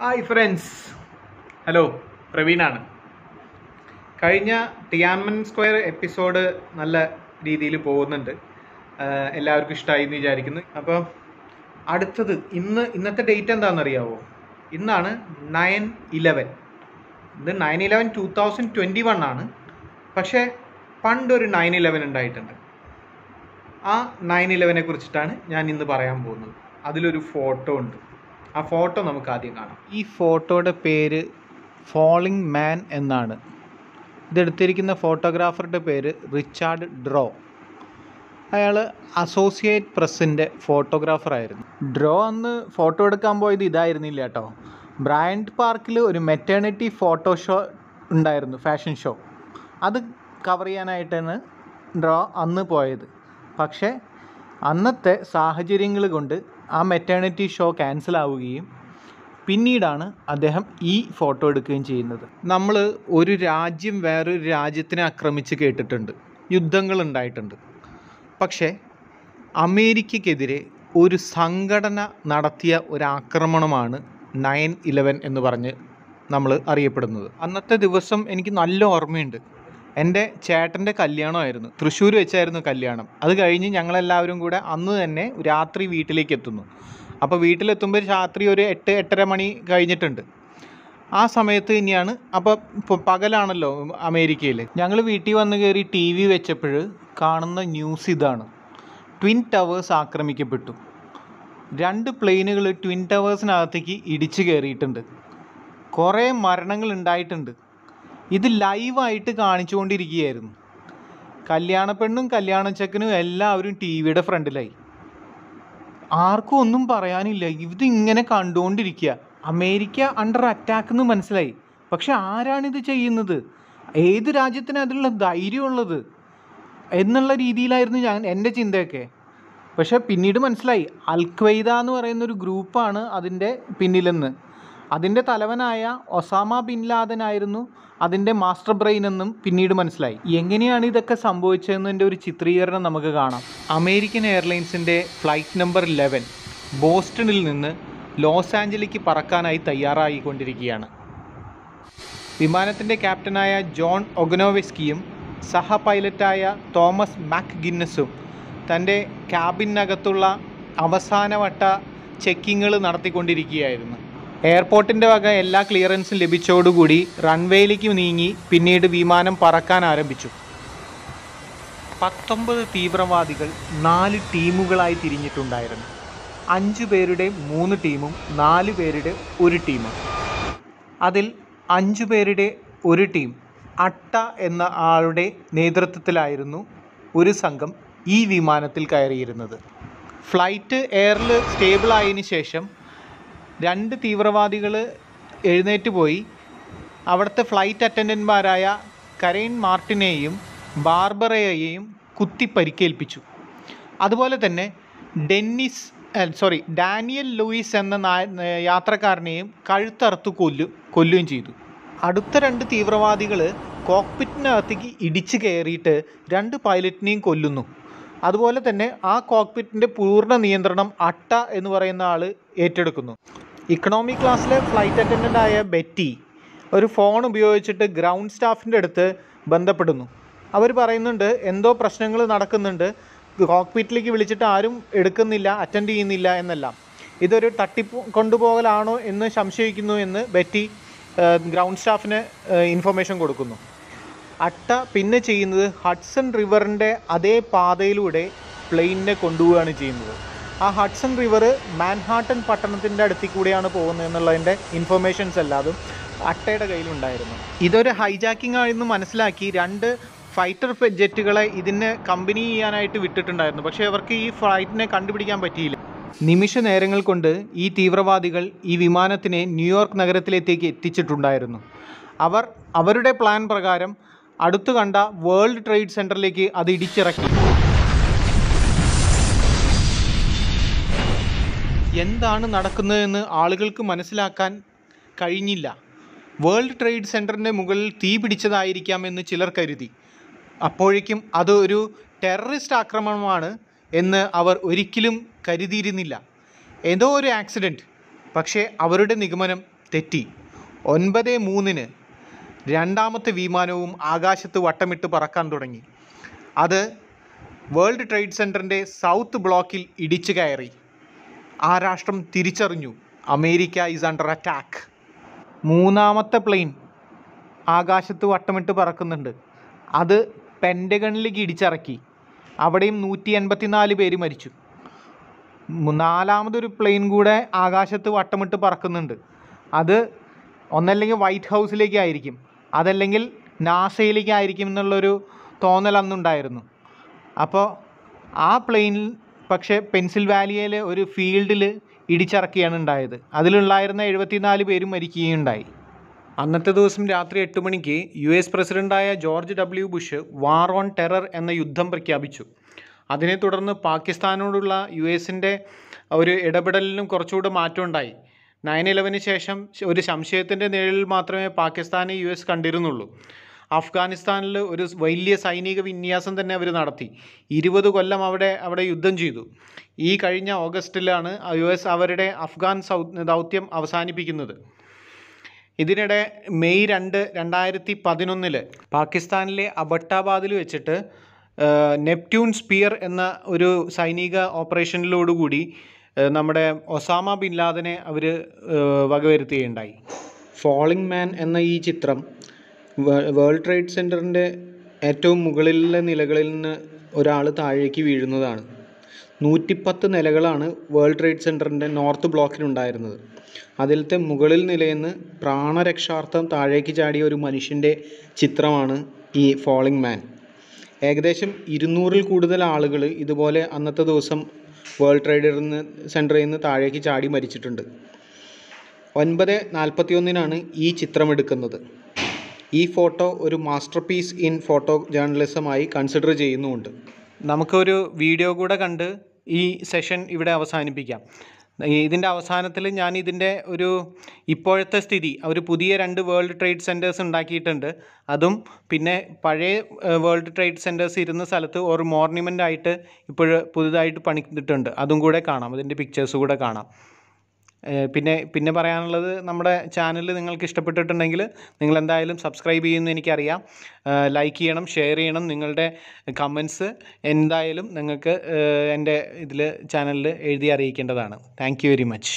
hi friends hello പ്രവീണാണ് കഴിഞ്ഞ ടിയാമൻ square episode നല്ല രീതിയിൽ പോകുന്നുണ്ട് എല്ലാവർക്കും ഇഷ്ടമായി എന്ന് വിചാരിക്കുന്നു അപ്പോൾ അടുത്തത് ഇന്ന് ഇന്നത്തെ ഡേറ്റ് എന്താണെന്നറിയാവോ ഇന്നാണ് നയൻ ഇലവൻ ഇത് nine eleven two thousand twenty one ആണ് പക്ഷേ പണ്ടൊരു നയൻ ഇലവൻ ഉണ്ടായിട്ടുണ്ട് ആ നയൻ ഇലവനെ കുറിച്ചിട്ടാണ് ഞാൻ ഇന്ന് പറയാൻ പോകുന്നത് അതിലൊരു ഫോട്ടോ ഉണ്ട് ആ ഫോട്ടോ നമുക്ക് ആദ്യം കാണാം ഈ ഫോട്ടോയുടെ പേര് ഫോളിംഗ് മാൻ എന്നാണ് ഇതെടുത്തിരിക്കുന്ന ഫോട്ടോഗ്രാഫറുടെ പേര് റിച്ചാർഡ് ഡ്രോ അയാൾ അസോസിയേറ്റ് പ്രസിൻ്റെ ഫോട്ടോഗ്രാഫറായിരുന്നു ഡ്രോ അന്ന് ഫോട്ടോ എടുക്കാൻ പോയത് ഇതായിരുന്നില്ല കേട്ടോ ബ്രയൻഡ് പാർക്കിൽ ഒരു മെറ്റേണിറ്റി ഫോട്ടോ ഷോ ഉണ്ടായിരുന്നു ഫാഷൻ ഷോ അത് കവർ ചെയ്യാനായിട്ടാണ് ഡ്രോ അന്ന് പോയത് പക്ഷേ അന്നത്തെ സാഹചര്യങ്ങൾ കൊണ്ട് ആ മെറ്റേണിറ്റി ഷോ ക്യാൻസൽ ആവുകയും പിന്നീടാണ് അദ്ദേഹം ഈ ഫോട്ടോ എടുക്കുകയും ചെയ്യുന്നത് നമ്മൾ ഒരു രാജ്യം വേറൊരു രാജ്യത്തിനെ ആക്രമിച്ച് കേട്ടിട്ടുണ്ട് യുദ്ധങ്ങൾ ഉണ്ടായിട്ടുണ്ട് പക്ഷേ അമേരിക്കക്കെതിരെ ഒരു സംഘടന നടത്തിയ ഒരാക്രമണമാണ് നയൻ ഇലവൻ എന്ന് പറഞ്ഞ് നമ്മൾ അറിയപ്പെടുന്നത് അന്നത്തെ ദിവസം എനിക്ക് നല്ല ഓർമ്മയുണ്ട് എൻ്റെ ചേട്ടൻ്റെ കല്യാണമായിരുന്നു തൃശ്ശൂർ വെച്ചായിരുന്നു കല്യാണം അത് കഴിഞ്ഞ് ഞങ്ങളെല്ലാവരും കൂടെ അന്ന് തന്നെ രാത്രി വീട്ടിലേക്ക് എത്തുന്നു അപ്പോൾ വീട്ടിലെത്തുമ്പോൾ രാത്രി ഒരു എട്ട് എട്ടര മണി കഴിഞ്ഞിട്ടുണ്ട് ആ സമയത്ത് തന്നെയാണ് അപ്പോൾ പകലാണല്ലോ അമേരിക്കയിൽ ഞങ്ങൾ വീട്ടിൽ വന്ന് കയറി ടി വി വെച്ചപ്പോൾ കാണുന്ന ന്യൂസ് ഇതാണ് ട്വിൻ ടവേഴ്സ് ആക്രമിക്കപ്പെട്ടു രണ്ട് പ്ലെയിനുകൾ ട്വിൻ ടവേഴ്സിനകത്തേക്ക് ഇടിച്ചു കയറിയിട്ടുണ്ട് കുറേ മരണങ്ങൾ ഉണ്ടായിട്ടുണ്ട് ഇത് ലൈവായിട്ട് കാണിച്ചുകൊണ്ടിരിക്കുകയായിരുന്നു കല്യാണ പെണ്ണും കല്യാണ ചെക്കനും എല്ലാവരും ടി വിയുടെ ഫ്രണ്ടിലായി ആർക്കും ഒന്നും പറയാനില്ല ഇത് ഇങ്ങനെ കണ്ടുകൊണ്ടിരിക്കുക അമേരിക്ക അണ്ടർ അറ്റാക്ക് എന്ന് മനസ്സിലായി പക്ഷെ ആരാണിത് ചെയ്യുന്നത് ഏത് രാജ്യത്തിന് അതിലുള്ള ധൈര്യമുള്ളത് എന്നുള്ള രീതിയിലായിരുന്നു ഞാൻ എൻ്റെ ചിന്തയൊക്കെ പക്ഷേ പിന്നീട് മനസ്സിലായി അൽക്വൈദ എന്ന് പറയുന്ന ഒരു ഗ്രൂപ്പാണ് അതിൻ്റെ പിന്നിലെന്ന് അതിൻ്റെ തലവനായ ഒസാമ ബിൻ ലാദൻ ആയിരുന്നു അതിൻ്റെ മാസ്റ്റർ ബ്രെയിൻ എന്നും പിന്നീട് മനസ്സിലായി എങ്ങനെയാണ് ഇതൊക്കെ സംഭവിച്ചതെന്നതിൻ്റെ ഒരു ചിത്രീകരണം നമുക്ക് കാണാം അമേരിക്കൻ എയർലൈൻസിൻ്റെ ഫ്ലൈറ്റ് നമ്പർ ലെവൻ ബോസ്റ്റണിൽ നിന്ന് ലോസ് ആഞ്ചലിക്ക് പറക്കാനായി തയ്യാറായിക്കൊണ്ടിരിക്കുകയാണ് വിമാനത്തിൻ്റെ ക്യാപ്റ്റനായ ജോൺ ഒഗനോവെസ്കിയും സഹ പൈലറ്റായ തോമസ് മാക് ഗിന്നസും തൻ്റെ ക്യാബിനകത്തുള്ള അവസാനവട്ട ചെക്കിങ്ങുകൾ നടത്തിക്കൊണ്ടിരിക്കുകയായിരുന്നു എയർപോർട്ടിൻ്റെ വക എല്ലാ ക്ലിയറൻസും ലഭിച്ചതോടുകൂടി റൺവേയിലേക്ക് നീങ്ങി പിന്നീട് വിമാനം പറക്കാൻ ആരംഭിച്ചു പത്തൊമ്പത് തീവ്രവാദികൾ നാല് ടീമുകളായി തിരിഞ്ഞിട്ടുണ്ടായിരുന്നു അഞ്ച് പേരുടെ മൂന്ന് ടീമും നാല് പേരുടെ ഒരു ടീമും അതിൽ അഞ്ച് പേരുടെ ഒരു ടീം അട്ട എന്ന ആളുടെ നേതൃത്വത്തിലായിരുന്നു ഒരു സംഘം ഈ വിമാനത്തിൽ കയറിയിരുന്നത് ഫ്ലൈറ്റ് എയറിൽ സ്റ്റേബിൾ ശേഷം രണ്ട് തീവ്രവാദികൾ എഴുന്നേറ്റ് പോയി അവിടുത്തെ ഫ്ലൈറ്റ് അറ്റൻഡൻ്റ്മാരായ കരൈൻ മാർട്ടിനെയും ബാർബറയെയും കുത്തി പരിക്കേൽപ്പിച്ചു അതുപോലെ തന്നെ ഡെന്നിസ് സോറി ഡാനിയൽ ലൂയിസ് എന്ന യാത്രക്കാരനെയും കഴുത്തറുത്ത് കൊല്ലു കൊല്ലുകയും ചെയ്തു അടുത്ത രണ്ട് തീവ്രവാദികൾ കോക്പിറ്റിനകത്തേക്ക് ഇടിച്ചു കയറിയിട്ട് രണ്ട് പൈലറ്റിനെയും കൊല്ലുന്നു അതുപോലെ തന്നെ ആ കോക്പിറ്റിൻ്റെ പൂർണ്ണ നിയന്ത്രണം അട്ട എന്ന് പറയുന്ന ആൾ ഏറ്റെടുക്കുന്നു ഇക്കണോമി ക്ലാസ്സിലെ ഫ്ലൈറ്റ് അറ്റൻഡൻ്റ് ആയ ബെറ്റി ഒരു ഫോൺ ഉപയോഗിച്ചിട്ട് ഗ്രൗണ്ട് സ്റ്റാഫിൻ്റെ അടുത്ത് ബന്ധപ്പെടുന്നു അവർ പറയുന്നുണ്ട് എന്തോ പ്രശ്നങ്ങൾ നടക്കുന്നുണ്ട് കോക്ക്പിറ്റിലേക്ക് വിളിച്ചിട്ട് ആരും എടുക്കുന്നില്ല അറ്റൻഡ് ചെയ്യുന്നില്ല എന്നെല്ലാം ഇതൊരു തട്ടിപ്പ് കൊണ്ടുപോകലാണോ എന്ന് സംശയിക്കുന്നു എന്ന് ബെറ്റി ഗ്രൗണ്ട് സ്റ്റാഫിന് ഇൻഫർമേഷൻ കൊടുക്കുന്നു അട്ട പിന്നെ ചെയ്യുന്നത് ഹഡ്സൺ റിവറിൻ്റെ അതേ പാതയിലൂടെ പ്ലെയിനിനെ കൊണ്ടുപോവുകയാണ് ചെയ്യുന്നത് ആ ഹഡ്സൺ റിവർ മാൻഹാട്ടൻ പട്ടണത്തിൻ്റെ അടുത്ത് കൂടിയാണ് പോകുന്നത് എന്നുള്ളതിൻ്റെ ഇൻഫർമേഷൻസ് എല്ലാതും അട്ടയുടെ കയ്യിലുണ്ടായിരുന്നു ഇതൊരു ഹൈജാക്കിംഗ് ആണെന്ന് മനസ്സിലാക്കി രണ്ട് ഫൈറ്റർ ജെറ്റുകളെ ഇതിനെ കമ്പനി ചെയ്യാനായിട്ട് വിട്ടിട്ടുണ്ടായിരുന്നു പക്ഷേ അവർക്ക് ഈ ഫ്ലൈറ്റിനെ കണ്ടുപിടിക്കാൻ പറ്റിയില്ല നിമിഷ നേരങ്ങൾ കൊണ്ട് ഈ തീവ്രവാദികൾ ഈ വിമാനത്തിനെ ന്യൂയോർക്ക് നഗരത്തിലേക്ക് എത്തിച്ചിട്ടുണ്ടായിരുന്നു അവർ അവരുടെ പ്ലാൻ പ്രകാരം അടുത്തു കണ്ട വേൾഡ് ട്രേഡ് സെൻറ്ററിലേക്ക് അത് ഇടിച്ചിറക്കി എന്താണ് നടക്കുന്നതെന്ന് ആളുകൾക്ക് മനസ്സിലാക്കാൻ കഴിഞ്ഞില്ല വേൾഡ് ട്രേഡ് സെൻറ്ററിൻ്റെ മുകളിൽ തീ പിടിച്ചതായിരിക്കാം എന്ന് ചിലർ കരുതി അപ്പോഴേക്കും അത് ഒരു ടെററിസ്റ്റ് ആക്രമണമാണ് എന്ന് അവർ ഒരിക്കലും കരുതിയിരുന്നില്ല ഏതോ ഒരു ആക്സിഡൻറ്റ് പക്ഷേ അവരുടെ നിഗമനം തെറ്റി ഒൻപത് മൂന്നിന് രണ്ടാമത്തെ വിമാനവും ആകാശത്ത് വട്ടമിട്ട് പറക്കാൻ തുടങ്ങി അത് വേൾഡ് ട്രേഡ് സെൻറ്ററിൻ്റെ സൗത്ത് ബ്ലോക്കിൽ ഇടിച്ചു കയറി ആ രാഷ്ട്രം തിരിച്ചറിഞ്ഞു അമേരിക്ക ഈസ് അണ്ടർ അറ്റാക്ക് മൂന്നാമത്തെ പ്ലെയിൻ ആകാശത്ത് വട്ടമിട്ട് പറക്കുന്നുണ്ട് അത് പെൻഡഗണിലേക്ക് ഇടിച്ചിറക്കി അവിടെയും നൂറ്റി എൺപത്തിനാല് പേര് മരിച്ചു നാലാമതൊരു പ്ലെയിൻ കൂടെ ആകാശത്ത് വട്ടമിട്ട് പറക്കുന്നുണ്ട് അത് ഒന്നല്ലെങ്കിൽ വൈറ്റ് ഹൗസിലേക്കായിരിക്കും അതല്ലെങ്കിൽ നാസയിലേക്കായിരിക്കും എന്നുള്ളൊരു തോന്നൽ അന്നുണ്ടായിരുന്നു അപ്പോൾ ആ പ്ലെയിനിൽ പക്ഷേ പെൻസിൽവാനിയയിലെ ഒരു ഫീൽഡിൽ ഇടിച്ചിറക്കുകയാണ് ഉണ്ടായത് അതിലുണ്ടായിരുന്ന എഴുപത്തിനാല് പേരും മരിക്കുകയുണ്ടായി അന്നത്തെ ദിവസം രാത്രി എട്ട് മണിക്ക് യു എസ് പ്രസിഡൻ്റായ George W Bush war on terror എന്ന യുദ്ധം പ്രഖ്യാപിച്ചു അതിനെ തുടർന്ന് പാകിസ്ഥാനോടുള്ള യു എസിൻ്റെ ഒരു ഇടപെടലിനും കുറച്ചുകൂടെ മാറ്റമുണ്ടായി നയൻ ഇലവന് ശേഷം ഒരു സംശയത്തിൻ്റെ നിഴലിൽ മാത്രമേ പാകിസ്ഥാനെ യു എസ് കണ്ടിരുന്നുള്ളൂ അഫ്ഗാനിസ്ഥാനിൽ ഒരു വലിയ സൈനിക വിന്യാസം തന്നെ അവർ നടത്തി ഇരുപത് കൊല്ലം അവിടെ അവിടെ യുദ്ധം ചെയ്തു ഈ കഴിഞ്ഞ ഓഗസ്റ്റിലാണ് യു എസ് അവരുടെ അഫ്ഗാൻ സൗ ദൗത്യം അവസാനിപ്പിക്കുന്നത് ഇതിനിടെ മെയ് രണ്ട് രണ്ടായിരത്തി പതിനൊന്നിൽ പാകിസ്ഥാനിലെ അബട്ടാബാദിൽ വെച്ചിട്ട് നെപ്റ്റ്യൂൺ സ്പിയർ എന്ന ഒരു സൈനിക ഓപ്പറേഷനിലോടുകൂടി നമ്മുടെ ഒസാമ ബിൻ ലാദനെ അവർ വകവരുത്തുകയുണ്ടായി ഫോളിംഗ് മാൻ എന്ന ഈ ചിത്രം വേൾഡ് ട്രേഡ് സെൻ്ററിൻ്റെ ഏറ്റവും മുകളിലെ നിലകളിൽ നിന്ന് ഒരാൾ താഴേക്ക് വീഴുന്നതാണ് നൂറ്റിപ്പത്ത് നിലകളാണ് വേൾഡ് ട്രേഡ് സെൻ്ററിൻ്റെ നോർത്ത് ബ്ലോക്കിനുണ്ടായിരുന്നത് അതിലത്തെ മുകളിൽ നിലയിൽ പ്രാണരക്ഷാർത്ഥം താഴേക്ക് ചാടിയ ഒരു മനുഷ്യൻ്റെ ചിത്രമാണ് ഈ ഫോളിംഗ് മാൻ ഏകദേശം ഇരുന്നൂറിൽ കൂടുതൽ ആളുകൾ ഇതുപോലെ അന്നത്തെ ദിവസം വേൾഡ് ട്രേഡിൽ നിന്ന് സെൻറ്ററിൽ നിന്ന് താഴേക്ക് ചാടി മരിച്ചിട്ടുണ്ട് ഒൻപത് ഒന്നിനാണ് ഈ ചിത്രമെടുക്കുന്നത് ഈ ഫോട്ടോ ഒരു മാസ്റ്റർ പീസ് ഇൻ ഫോട്ടോ ജേർണലിസമായി കൺസിഡർ ചെയ്യുന്നുമുണ്ട് നമുക്കൊരു വീഡിയോ കൂടെ കണ്ട് ഈ സെഷൻ ഇവിടെ അവസാനിപ്പിക്കാം ഇതിൻ്റെ അവസാനത്തിൽ ഞാൻ ഇതിൻ്റെ ഒരു ഇപ്പോഴത്തെ സ്ഥിതി ഒരു പുതിയ രണ്ട് വേൾഡ് ട്രേഡ് സെൻറ്റേഴ്സ് ഉണ്ടാക്കിയിട്ടുണ്ട് അതും പിന്നെ പഴയ വേൾഡ് ട്രേഡ് സെൻറ്റേഴ്സ് ഇരുന്ന സ്ഥലത്ത് ഒരു മോർണിമെൻ്റ് ആയിട്ട് ഇപ്പോൾ പുതുതായിട്ട് പണിതിട്ടുണ്ട് അതും കൂടെ കാണാം അതിൻ്റെ പിക്ചേഴ്സ് കൂടെ കാണാം പിന്നെ പിന്നെ പറയാനുള്ളത് നമ്മുടെ ചാനൽ നിങ്ങൾക്ക് ഇഷ്ടപ്പെട്ടിട്ടുണ്ടെങ്കിൽ നിങ്ങൾ എന്തായാലും സബ്സ്ക്രൈബ് ചെയ്യുമെന്ന് എനിക്കറിയാം ലൈക്ക് ചെയ്യണം ഷെയർ ചെയ്യണം നിങ്ങളുടെ കമൻസ് എന്തായാലും നിങ്ങൾക്ക് എൻ്റെ ഇതിൽ ചാനലിൽ എഴുതി അറിയിക്കേണ്ടതാണ് താങ്ക് വെരി മച്ച്